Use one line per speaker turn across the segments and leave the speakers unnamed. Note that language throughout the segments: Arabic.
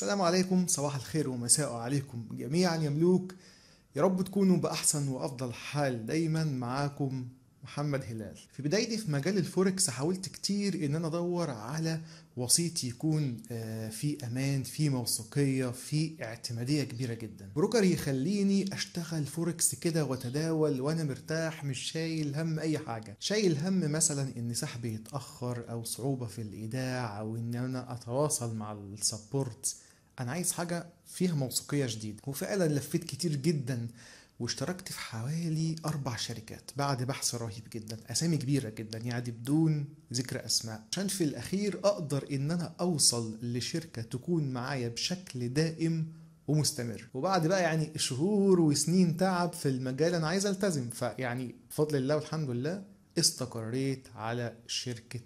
السلام عليكم صباح الخير ومساء عليكم جميعا يا ملوك يا رب تكونوا بأحسن وأفضل حال دايما معاكم محمد هلال في بدايتي في مجال الفوركس حاولت كتير ان انا ادور على وسيط يكون آه، في امان في موثوقيه في اعتماديه كبيره جدا بروكر يخليني اشتغل فوركس كده وتداول وانا مرتاح مش شايل هم اي حاجه شايل هم مثلا ان سحبي يتاخر او صعوبه في الايداع او ان انا اتواصل مع السبورت انا عايز حاجه فيها موثوقيه شديده وفعلا لفيت كتير جدا واشتركت في حوالي أربع شركات بعد بحث رهيب جدا أسامي كبيرة جدا يعني بدون ذكر أسماء عشان في الأخير أقدر إن أنا أوصل لشركة تكون معايا بشكل دائم ومستمر وبعد بقى يعني شهور وسنين تعب في المجال أنا عايز ألتزم فيعني بفضل الله والحمد لله استقريت على شركة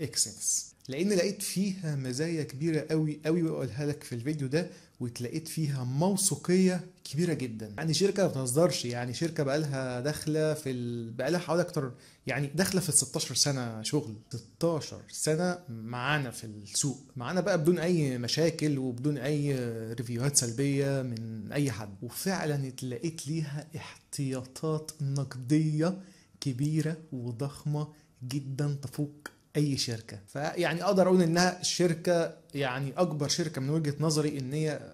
إكسنس لان لقيت فيها مزايا كبيره قوي قوي بقولها لك في الفيديو ده وتلاقيت فيها موثوقيه كبيره جدا يعني شركه ما بتهزرش يعني شركه بقى لها داخله في ال... لها حوالي اكتر يعني داخله في 16 سنه شغل 16 سنه معانا في السوق معانا بقى بدون اي مشاكل وبدون اي ريفيوهات سلبيه من اي حد وفعلا اتلقيت ليها احتياطات نقديه كبيره وضخمه جدا تفوق اي شركه فيعني اقدر اقول انها شركه يعني اكبر شركه من وجهه نظري ان هي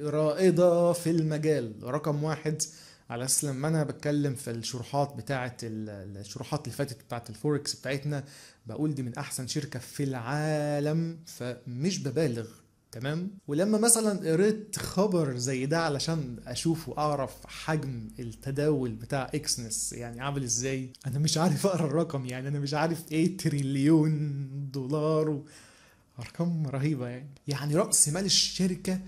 رائده في المجال رقم واحد على اساس لما انا بتكلم في الشروحات بتاعه الشروحات اللي فاتت بتاعه الفوركس بتاعتنا بقول دي من احسن شركه في العالم فمش ببالغ تمام ولما مثلا قريت خبر زي ده علشان اشوف واعرف حجم التداول بتاع اكسنس يعني عامل ازاي انا مش عارف اقرا الرقم يعني انا مش عارف ايه تريليون دولار و... ارقام رهيبه يعني يعني راس مال الشركه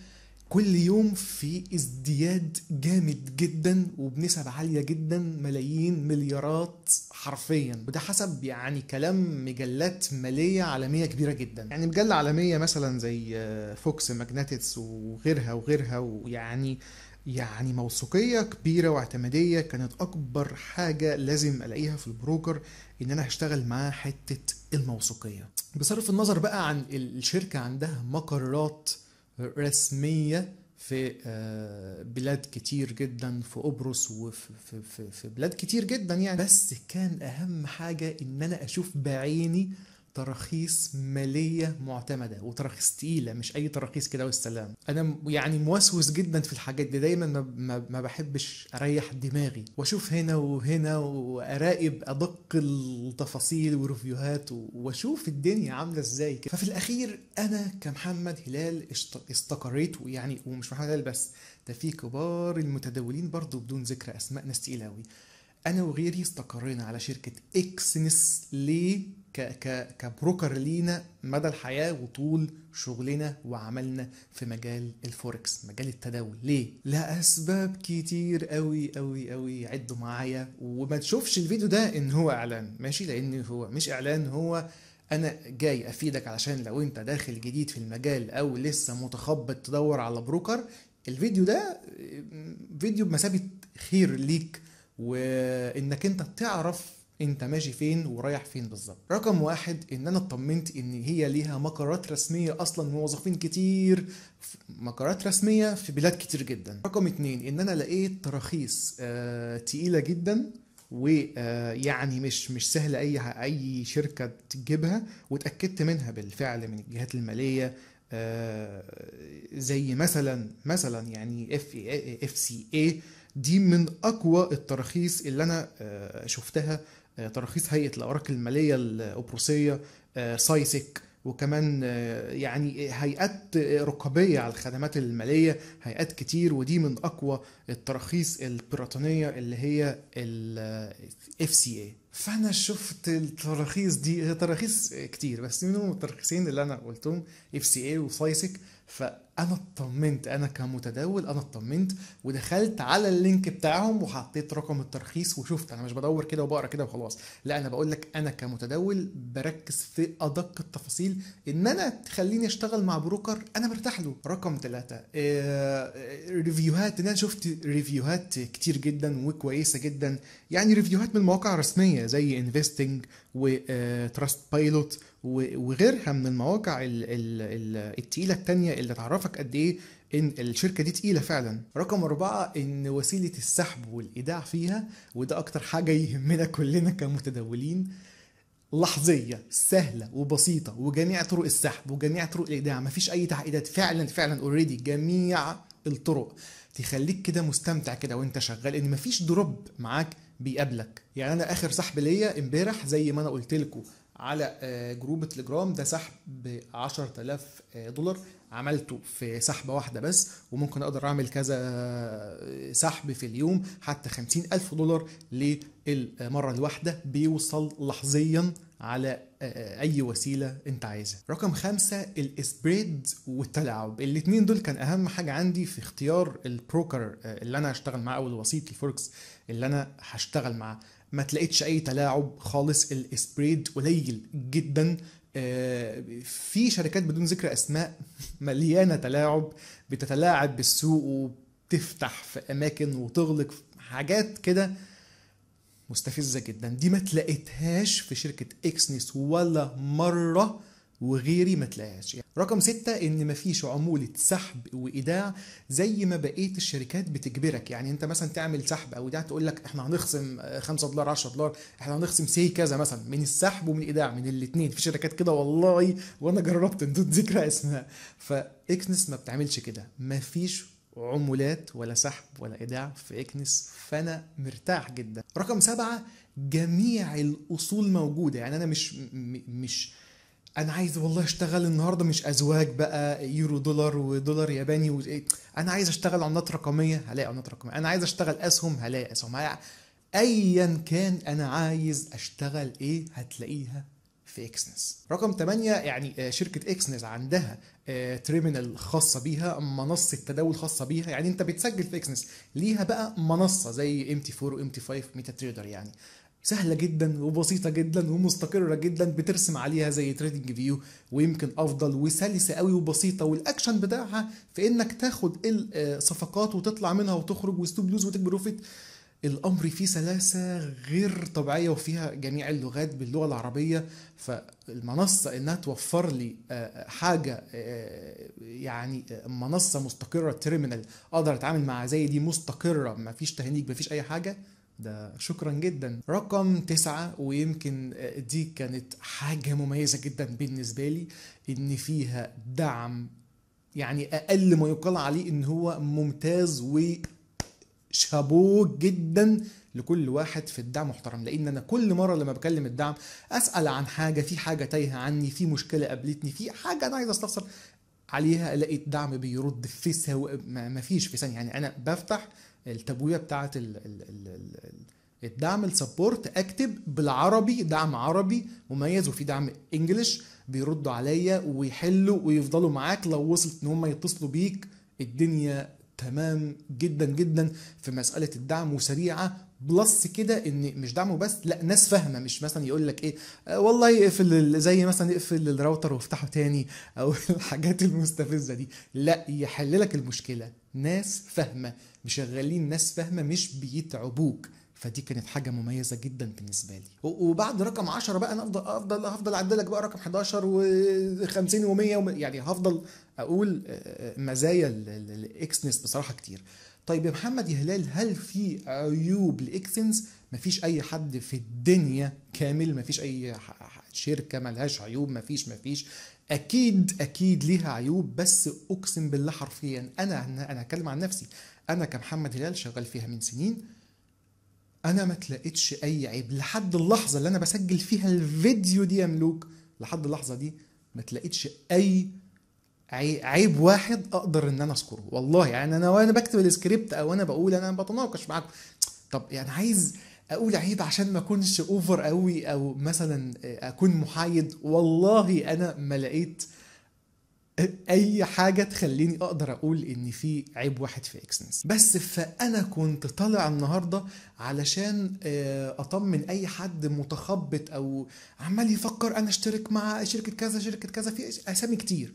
كل يوم في ازدياد جامد جدا وبنسب عاليه جدا ملايين مليارات حرفيا وده حسب يعني كلام مجلات ماليه عالميه كبيره جدا يعني مجله عالميه مثلا زي فوكس آه، ماجنتس وغيرها وغيرها ويعني يعني موثوقية كبيرة واعتمادية كانت أكبر حاجة لازم ألاقيها في البروكر إن أنا هشتغل معاه حتة الموثوقية بصرف النظر بقى عن الشركة عندها مقرات رسميه في آه، بلاد كتير جدا في قبرص وفي في بلاد كتير جدا يعني بس كان اهم حاجه ان انا اشوف بعيني تراخيص ماليه معتمده وتراخيص تقيله مش اي تراخيص كده والسلام انا يعني موسوس جدا في الحاجات دي دايما ما, بحبش اريح دماغي واشوف هنا وهنا واراقب ادق التفاصيل وريفيوهات واشوف الدنيا عامله ازاي كده ففي الاخير انا كمحمد هلال استقريت ويعني ومش محمد هلال بس ده في كبار المتداولين برضو بدون ذكر اسماء ناس تقيله انا وغيري استقرينا على شركه اكسنس ليه ك ك كبروكر لينا مدى الحياه وطول شغلنا وعملنا في مجال الفوركس مجال التداول ليه لاسباب كتير قوي قوي قوي عدوا معايا وما تشوفش الفيديو ده ان هو اعلان ماشي لان هو مش اعلان هو انا جاي افيدك علشان لو انت داخل جديد في المجال او لسه متخبط تدور على بروكر الفيديو ده فيديو بمثابه خير ليك وانك انت تعرف انت ماشي فين ورايح فين بالظبط رقم واحد ان انا اطمنت ان هي ليها مقرات رسميه اصلا موظفين كتير مقرات رسميه في بلاد كتير جدا رقم اتنين ان انا لقيت تراخيص آه تقيله جدا ويعني آه، مش مش سهل اي اي شركه تجيبها واتاكدت منها بالفعل من الجهات الماليه آه، زي مثلا مثلا يعني اف اف سي اي دي من اقوى التراخيص اللي انا آه، شفتها آه، تراخيص هيئه الاوراق الماليه القبرصيه آه، سايسك وكمان آه، يعني هيئات رقابيه على الخدمات الماليه هيئات كتير ودي من اقوى التراخيص البريطانيه اللي هي الاف سي اي فانا شفت التراخيص دي تراخيص كتير بس منهم التراخيصين اللي انا قلتهم اف سي اي وسايسك فانا اطمنت انا كمتداول انا اطمنت ودخلت على اللينك بتاعهم وحطيت رقم الترخيص وشفت انا مش بدور كده وبقرا كده وخلاص لا انا بقول لك انا كمتداول بركز في ادق التفاصيل ان انا تخليني اشتغل مع بروكر انا مرتاح له رقم ثلاثة آه، آه، ريفيوهات انا شفت ريفيوهات كتير جدا وكويسه جدا يعني ريفيوهات من مواقع رسميه زي انفستنج وتراست بايلوت وغيرها من المواقع التقيلة التانية اللي تعرفك قد ايه ان الشركه دي تقيله فعلا رقم أربعة ان وسيله السحب والايداع فيها وده اكتر حاجه يهمنا كلنا كمتداولين لحظيه سهله وبسيطه وجميع طرق السحب وجميع طرق الايداع مفيش اي تعقيدات فعلا فعلا اوريدي جميع الطرق تخليك كده مستمتع كده وانت شغال ان مفيش دروب معاك بيقابلك يعني انا اخر سحب ليا امبارح زي ما انا قلت لكم على آه، جروب تليجرام ده سحب ب 10000 آه، دولار عملته في سحبة واحدة بس وممكن أقدر أعمل كذا آه، سحب في اليوم حتى 50000 دولار للمرة الواحدة بيوصل لحظيا على آه، آه، اي وسيله انت عايزها رقم خمسة الاسبريد والتلاعب الاثنين دول كان اهم حاجه عندي في اختيار البروكر آه، اللي انا هشتغل معاه او الوسيط الفوركس اللي انا هشتغل معاه ما تلاقيتش اي تلاعب خالص الاسبريد قليل جدا في شركات بدون ذكر اسماء مليانه تلاعب بتتلاعب بالسوق وبتفتح في اماكن وتغلق حاجات كده مستفزه جدا دي ما تلاقيتهاش في شركه اكسنس ولا مره وغيري ما تلاقيهاش يعني رقم ستة ان مفيش عمولة سحب وايداع زي ما بقية الشركات بتجبرك يعني انت مثلا تعمل سحب او ايداع تقول لك احنا هنخصم 5 دولار 10 دولار احنا هنخصم سي كذا مثلا من السحب ومن الايداع من الاثنين في شركات كده والله وانا جربت بدون ذكر اسمها فاكسنس ما بتعملش كده مفيش عمولات ولا سحب ولا ايداع في اكنس فانا مرتاح جدا رقم سبعة جميع الاصول موجوده يعني انا مش مش انا عايز والله اشتغل النهارده مش ازواج بقى يورو دولار ودولار ياباني و... إيه، انا عايز اشتغل عملات رقميه هلاقي عملات رقميه انا عايز اشتغل اسهم هلاقي اسهم هلاقي ايا كان انا عايز اشتغل ايه هتلاقيها في اكسنس رقم 8 يعني آه، شركه اكسنس عندها تيرمينال آه، خاصه بيها منصه تداول خاصه بيها يعني انت بتسجل في اكسنس ليها بقى منصه زي ام تي 4 وام تي 5 ميتا تريدر يعني سهلة جدا وبسيطة جدا ومستقرة جدا بترسم عليها زي تريدنج فيو ويمكن أفضل وسلسة قوي وبسيطة والأكشن بتاعها في إنك تاخد الصفقات آه، وتطلع منها وتخرج وستوب لوز وتك بروفيت الامر فيه سلاسه غير طبيعيه وفيها جميع اللغات باللغه العربيه فالمنصه انها توفر لي آه، آه، حاجه آه، يعني منصه مستقره تيرمينال اقدر اتعامل مع زي دي مستقره ما فيش تهنيج ما فيش اي حاجه ده شكرا جدا رقم تسعة ويمكن دي كانت حاجة مميزة جدا بالنسبة لي ان فيها دعم يعني اقل ما يقال عليه ان هو ممتاز و شابوه جدا لكل واحد في الدعم محترم لان انا كل مره لما بكلم الدعم اسال عن حاجه في حاجه تايهه عني في مشكله قابلتني في حاجه انا عايز استفسر عليها الاقي الدعم بيرد في سو... ما فيش في ثانيه يعني انا بفتح التبويه بتاعه ال... ال... ال... الدعم السبورت اكتب بالعربي دعم عربي مميز وفي دعم انجلش بيردوا عليا ويحلوا ويفضلوا معاك لو وصلت ان هم يتصلوا بيك الدنيا تمام جدا جدا في مساله الدعم وسريعه بلس كده ان مش دعمه بس لا ناس فاهمه مش مثلا يقول لك ايه آه، والله اقفل زي مثلا اقفل الراوتر وافتحه تاني او الحاجات المستفزه دي لا يحل لك المشكله ناس فاهمه مشغلين ناس فاهمه مش بيتعبوك فدي كانت حاجه مميزه جدا بالنسبه لي وبعد رقم 10 بقى انا افضل افضل هفضل اعدلك بقى رقم 11 و50 و100 يعني هفضل اقول آه، آه، مزايا الاكسنس بصراحه كتير طيب يا محمد يا هلال هل في عيوب لاكسنس مفيش اي حد في الدنيا كامل مفيش اي شركه ملهاش عيوب مفيش مفيش اكيد اكيد ليها عيوب بس اقسم بالله حرفيا انا انا هتكلم عن نفسي انا كمحمد هلال شغال فيها من سنين انا ما تلاقيتش اي عيب لحد اللحظه اللي انا بسجل فيها الفيديو دي يا ملوك لحد اللحظه دي ما تلاقيتش اي عيب واحد اقدر ان انا اذكره والله يعني انا وانا بكتب السكريبت او انا بقول انا بتناقش معاكم طب يعني عايز اقول عيب عشان ما اكونش اوفر قوي او مثلا اكون محايد والله انا ما لقيت اي حاجه تخليني اقدر اقول ان في عيب واحد في اكسنس بس فانا كنت طالع النهارده علشان آه، اطمن اي حد متخبط او عمال يفكر انا اشترك مع شركه كذا شركه كذا في اسامي كتير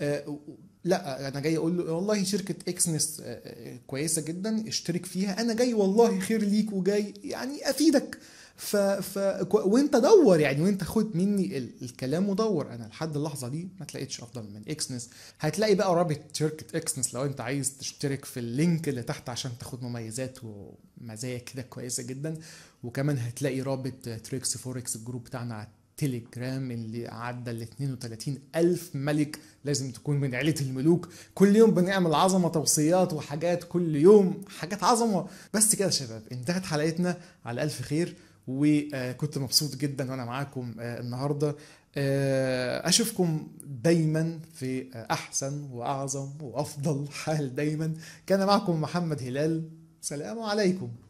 آه، لا انا جاي اقول له والله شركه اكسنس آه، كويسه جدا اشترك فيها انا جاي والله خير ليك وجاي يعني افيدك ف... ف... وانت دور يعني وانت خد مني ال... الكلام ودور انا لحد اللحظه دي ما تلاقيتش افضل من اكسنس هتلاقي بقى رابط شركه اكسنس لو انت عايز تشترك في اللينك اللي تحت عشان تاخد مميزات ومزايا كده كويسه جدا وكمان هتلاقي رابط تريكس فوركس الجروب بتاعنا على التليجرام اللي عدى ال 32 ألف ملك لازم تكون من عيلة الملوك كل يوم بنعمل عظمة توصيات وحاجات كل يوم حاجات عظمة بس كده يا شباب انتهت حلقتنا على ألف خير وكنت مبسوط جدا وانا معاكم آه، النهارده آه، اشوفكم دايما في آه، احسن واعظم وافضل حال دايما كان معكم محمد هلال سلام عليكم